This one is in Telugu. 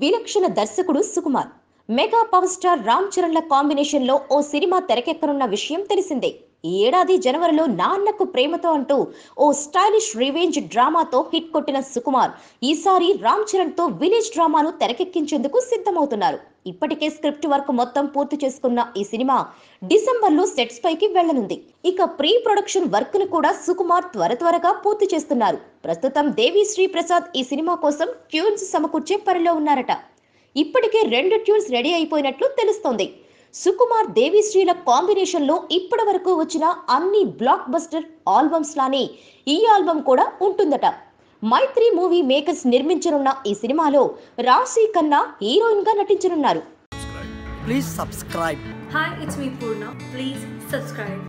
విలక్షణ దర్శకుడు Sukumar mega power star Ram చరణ్ల కాంబినేషన్లో ఓ సినిమా తెరకెక్కనున్న విషయం తెలిసిందే ఈ ఏడాది జనవరిలో నాన్నకు ప్రేమతో అంటూ ఓ స్టైలిష్ రివెంజ్ డ్రామాతో హిట్ కొట్టిన సుకుమార్ ఈసారి రామ్ చరణ్ తో విలేజ్ డ్రామాను తెరకెక్కించేందుకు సిద్ధమవుతున్నారు ఇప్పటికే స్క్రిప్ట్ వర్క్ మొత్తం పూర్తి చేసుకున్న ఈ సినిమా డిసెంబర్లో సెట్స్ పైకి వెళ్లనుంది ఇక ప్రీ ప్రొడక్షన్ వర్క్ ను కూడా సుకుమార్ త్వర త్వరగా పూర్తి చేస్తున్నారు ప్రస్తుతం దేవి శ్రీ ప్రసాద్ ఈ సినిమా కోసం ట్యూన్స్ సమకూర్చే పనిలో ఉన్నారట ఇప్పటికే రెండు ట్యూన్స్ రెడీ అయిపోయినట్లు తెలుస్తోంది సుకుమార్ దేవిశ్రీల కాంబినేషన్ లో ఇప్పటి వరకు వచ్చిన అన్ని బ్లాక్ బస్టర్ ఆల్బమ్స్ లానే ఈ ఆల్బమ్ కూడా ఉంటుందట మైత్రి మూవీ మేకర్స్ నిర్మించనున్న ఈ సినిమాలో రాశి కన్నా హీరోయిన్ గా నటించనున్నారు please subscribe hi it's me Purna please subscribe